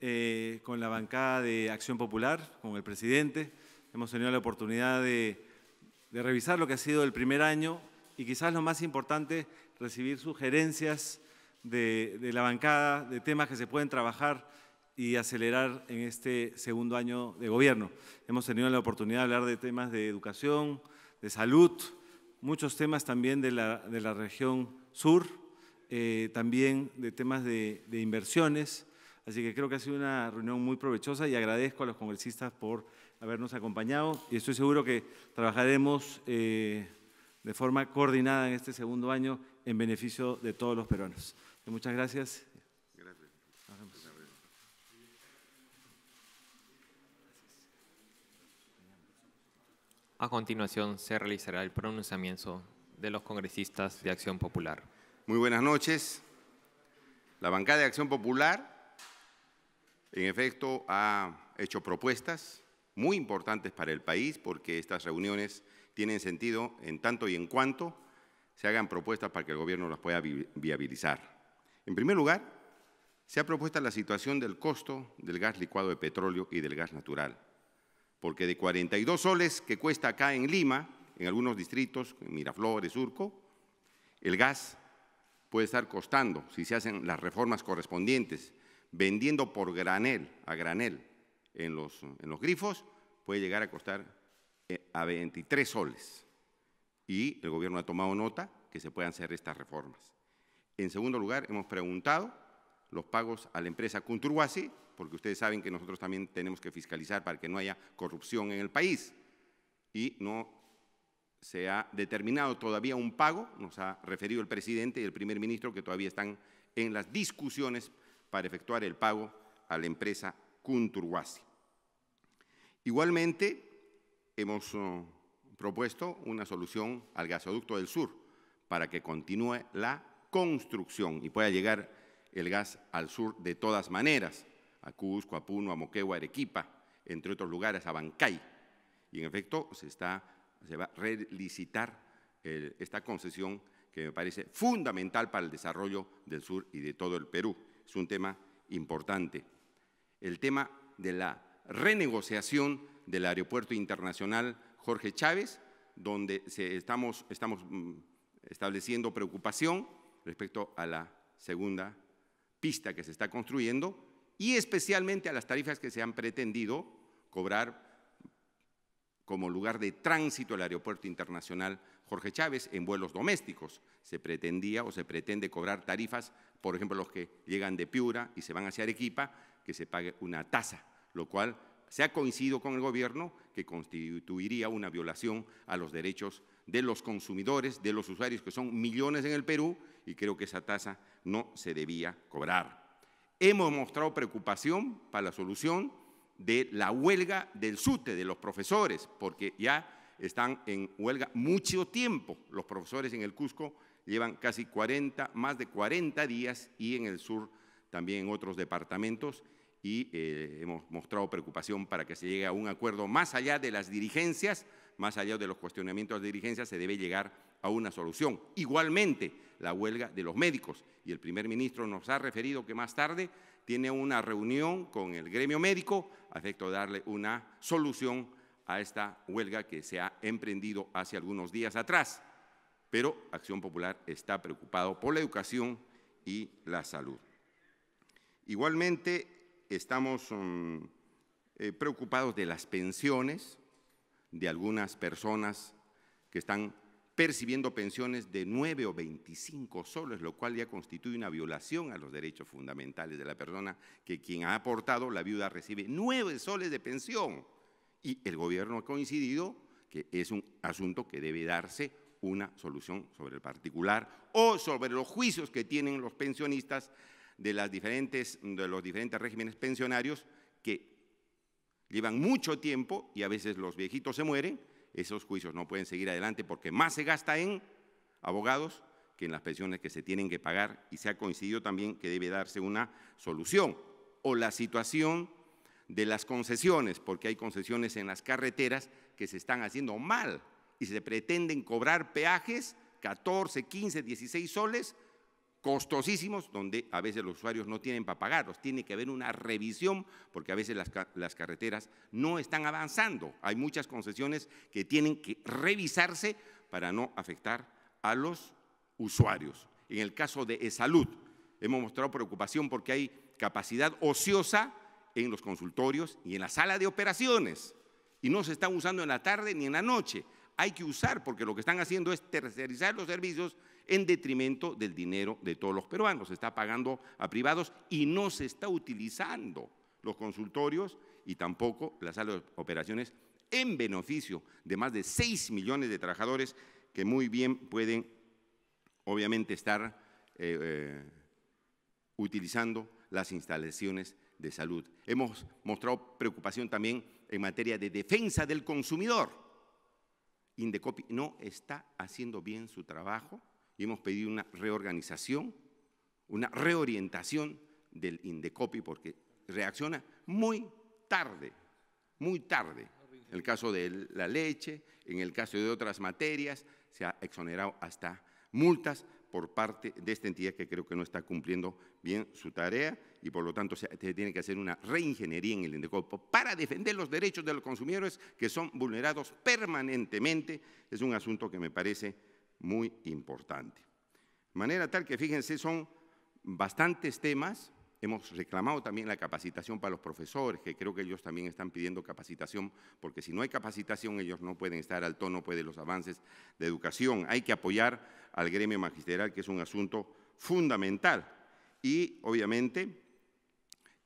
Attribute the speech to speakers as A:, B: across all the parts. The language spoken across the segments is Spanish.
A: Eh, con la bancada de Acción Popular, con el presidente. Hemos tenido la oportunidad de, revisar lo que ha sido el primer año y quizás lo más importante, recibir sugerencias de, la bancada, de temas que se pueden trabajar y acelerar en este segundo año de gobierno. Hemos tenido la oportunidad de hablar de temas de educación, de salud, muchos temas también de la, de la región sur, eh, también de temas de inversiones, Así que creo que ha sido una reunión muy provechosa y agradezco a los congresistas por habernos acompañado y estoy seguro que trabajaremos eh, de forma coordinada en este segundo año en beneficio de todos los peruanos. muchas gracias. A continuación se realizará el pronunciamiento de los congresistas de Acción Popular. Muy buenas noches. La bancada de Acción Popular en efecto, ha hecho propuestas muy importantes para el país porque estas reuniones tienen sentido en tanto y en cuanto se hagan propuestas para que el Gobierno las pueda viabilizar. En primer lugar, se ha propuesto la situación del costo del gas licuado de petróleo y del gas natural, porque de 42 soles que cuesta acá en Lima, en algunos distritos, en Miraflores, Surco, el gas puede estar costando, si se hacen las reformas correspondientes, vendiendo por granel, a granel, en los, grifos, puede llegar a costar eh, a 23 soles. Y el gobierno ha tomado nota que se puedan hacer estas reformas. En segundo lugar, hemos preguntado los pagos a la empresa Kunturwasi, porque ustedes saben que nosotros también tenemos que fiscalizar para que no haya corrupción en el país. Y no se ha determinado todavía un pago, nos ha referido el presidente y el primer ministro que todavía están en las discusiones para efectuar el pago a la empresa Kunturwasi. Igualmente, hemos eh, propuesto una solución al gasoducto del sur para que continúe la construcción y pueda llegar el gas al sur de todas maneras, a Cusco, a Puno, a Moquegua, a Arequipa, entre otros lugares, a Bancay. Y en efecto, se, está, se va a relicitar esta concesión que me parece fundamental para el desarrollo del sur y de todo el Perú es un tema importante. El tema de la renegociación del Aeropuerto Internacional Jorge Chávez, donde estamos, estamos mm, estableciendo preocupación respecto a la segunda pista que se está construyendo y especialmente a las tarifas que se han pretendido cobrar como lugar de tránsito al Aeropuerto Internacional Jorge Chávez en vuelos domésticos. Se pretendía o se pretende cobrar tarifas, por ejemplo, los que llegan de Piura y se van hacia Arequipa, que se pague una tasa, lo cual se ha coincidido con el gobierno que constituiría una violación a los derechos de los consumidores, de los usuarios, que son millones en el Perú, y creo que esa tasa no se debía cobrar. Hemos mostrado preocupación para la solución de la huelga del SUTE, de los profesores, porque ya están en huelga mucho tiempo. Los profesores en el Cusco llevan casi 40, más de 40 días y en el sur también en otros departamentos y eh, hemos mostrado preocupación para que se llegue a un acuerdo más allá de las dirigencias, más allá de los cuestionamientos de dirigencias, se debe llegar a una solución. Igualmente, la huelga de los médicos. Y el primer ministro nos ha referido que más tarde tiene una reunión con el gremio médico a efecto de darle una solución a esta huelga que se ha emprendido hace algunos días atrás. Pero Acción Popular está preocupado por la educación y la salud. Igualmente, estamos mm, eh, preocupados de las pensiones de algunas personas que están percibiendo pensiones de 9 o 25 soles, lo cual ya constituye una violación a los derechos fundamentales de la persona, que quien ha aportado, la viuda recibe 9 soles de pensión. Y el gobierno ha coincidido que es un asunto que debe darse una solución sobre el particular o sobre los juicios que tienen los pensionistas de, las diferentes, de los diferentes regímenes pensionarios que llevan mucho tiempo y a veces los viejitos se mueren esos juicios no pueden seguir adelante porque más se gasta en abogados que en las pensiones que se tienen que pagar y se ha coincidido también que debe darse una solución o la situación de las concesiones, porque hay concesiones en las carreteras que se están haciendo mal y se pretenden cobrar peajes 14, 15, 16 soles costosísimos, donde a veces los usuarios no tienen para pagarlos. Tiene que haber una revisión, porque a veces las, carreteras no están avanzando. Hay muchas concesiones que tienen que revisarse para no afectar a los usuarios. En el caso de salud, hemos mostrado preocupación porque hay capacidad ociosa en los consultorios y en la sala de operaciones, y no se están usando en la tarde ni en la noche hay que usar, porque lo que están haciendo es tercerizar los servicios en detrimento del dinero de todos los peruanos. Se está pagando a privados y no se está utilizando los consultorios y tampoco las salas de operaciones en beneficio de más de 6 millones de trabajadores que muy bien pueden, obviamente, estar eh, eh, utilizando las instalaciones de salud. Hemos mostrado preocupación también en materia de defensa del consumidor Indecopi no está haciendo bien su trabajo y hemos pedido una reorganización, una reorientación del Indecopi porque reacciona muy tarde, muy tarde. En el caso de la leche, en el caso de otras materias, se ha exonerado hasta multas por parte de esta entidad que creo que no está cumpliendo bien su tarea y por lo tanto se tiene que hacer una reingeniería en el Indecopo para defender los derechos de los consumidores que son vulnerados permanentemente. Es un asunto que me parece muy importante. De manera tal que, fíjense, son bastantes temas, Hemos reclamado también la capacitación para los profesores, que creo que ellos también están pidiendo capacitación, porque si no hay capacitación ellos no pueden estar al tono pues, de los avances de educación. Hay que apoyar al gremio magisterial, que es un asunto fundamental. Y obviamente,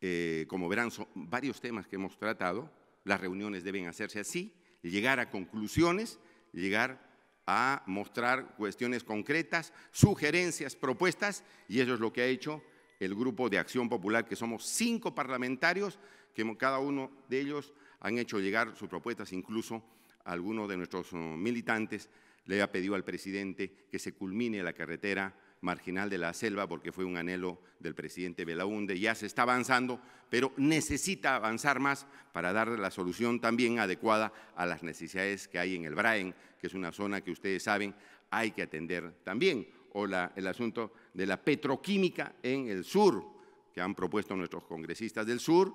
A: eh, como verán, son varios temas que hemos tratado. Las reuniones deben hacerse así, llegar a conclusiones, llegar a mostrar cuestiones concretas, sugerencias, propuestas, y eso es lo que ha hecho el grupo de Acción Popular, que somos cinco parlamentarios, que cada uno de ellos han hecho llegar sus propuestas, incluso alguno de nuestros uh, militantes le ha pedido al presidente que se culmine la carretera marginal de la selva, porque fue un anhelo del presidente Belaunde, ya se está avanzando, pero necesita avanzar más para dar la solución también adecuada a las necesidades que hay en el Braen, que es una zona que ustedes saben hay que atender también o el asunto de la petroquímica en el sur, que han propuesto nuestros congresistas del sur,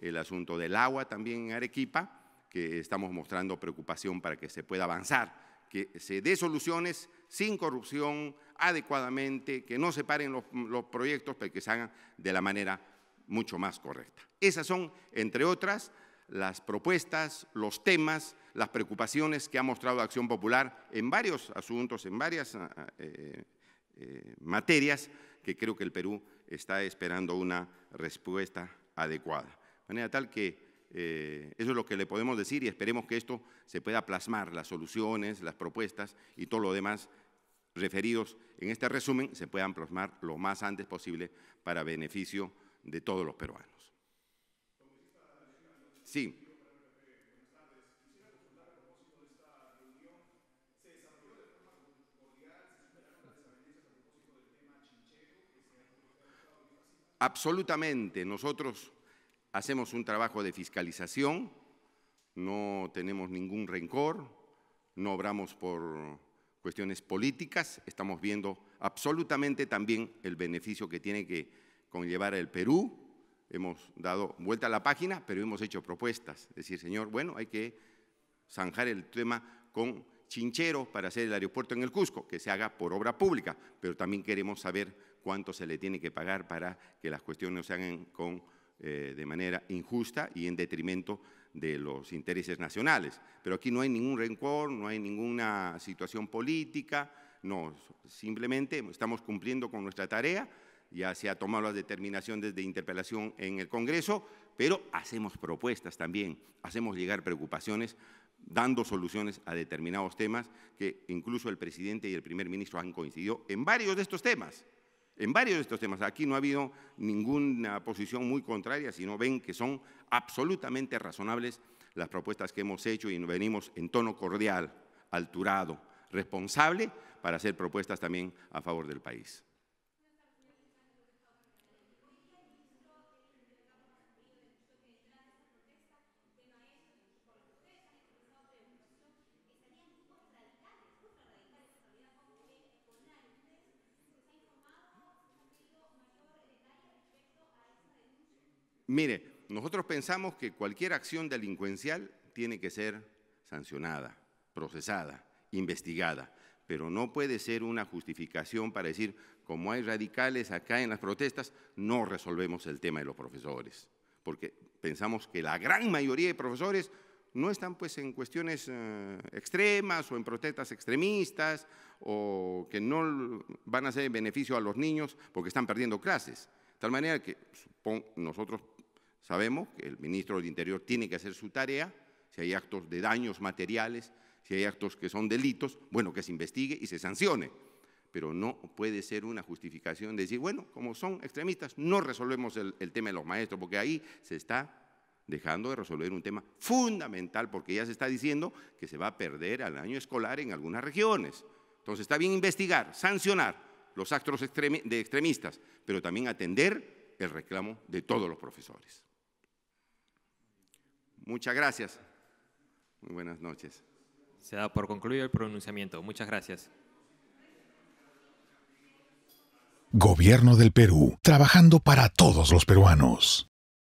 A: el asunto del agua también en Arequipa, que estamos mostrando preocupación para que se pueda avanzar, que se dé soluciones sin corrupción, adecuadamente, que no se los, los proyectos, pero que se hagan de la manera mucho más correcta. Esas son, entre otras, las propuestas, los temas, las preocupaciones que ha mostrado Acción Popular en varios asuntos, en varias eh, eh, materias que creo que el Perú está esperando una respuesta adecuada. De manera tal que eh, eso es lo que le podemos decir y esperemos que esto se pueda plasmar, las soluciones, las propuestas y todo lo demás referidos en este resumen se puedan plasmar lo más antes posible para beneficio de todos los peruanos. Sí. absolutamente. Nosotros hacemos un trabajo de fiscalización, no tenemos ningún rencor, no obramos por cuestiones políticas, estamos viendo absolutamente también el beneficio que tiene que conllevar el Perú. Hemos dado vuelta a la página, pero hemos hecho propuestas. Es Decir, señor, bueno, hay que zanjar el tema con Chinchero para hacer el aeropuerto en el Cusco, que se haga por obra pública, pero también queremos saber cuánto se le tiene que pagar para que las cuestiones no se hagan con, eh, de manera injusta y en detrimento de los intereses nacionales. Pero aquí no hay ningún rencor, no hay ninguna situación política, no, simplemente estamos cumpliendo con nuestra tarea, ya se ha tomado la determinación desde interpelación en el Congreso, pero hacemos propuestas también, hacemos llegar preocupaciones dando soluciones a determinados temas que incluso el presidente y el primer ministro han coincidido en varios de estos temas en varios de estos temas. Aquí no ha habido ninguna posición muy contraria, sino ven que son absolutamente razonables las propuestas que hemos hecho y venimos en tono cordial, alturado, responsable para hacer propuestas también a favor del país. Mire, nosotros pensamos que cualquier acción delincuencial tiene que ser sancionada, procesada, investigada, pero no puede ser una justificación para decir, como hay radicales acá en las protestas, no resolvemos el tema de los profesores, porque pensamos que la gran mayoría de profesores no están pues en cuestiones eh, extremas o en protestas extremistas o que no van a hacer beneficio a los niños porque están perdiendo clases. De tal manera que nosotros Sabemos que el ministro del Interior tiene que hacer su tarea, si hay actos de daños materiales, si hay actos que son delitos, bueno, que se investigue y se sancione. Pero no puede ser una justificación de decir, bueno, como son extremistas, no resolvemos el, el tema de los maestros, porque ahí se está dejando de resolver un tema fundamental, porque ya se está diciendo que se va a perder al año escolar en algunas regiones. Entonces está bien investigar, sancionar los actos de extremistas, pero también atender el reclamo de todos los profesores. Muchas gracias. Muy buenas noches. Se da por concluido el pronunciamiento. Muchas gracias. Gobierno del Perú, trabajando para todos los peruanos.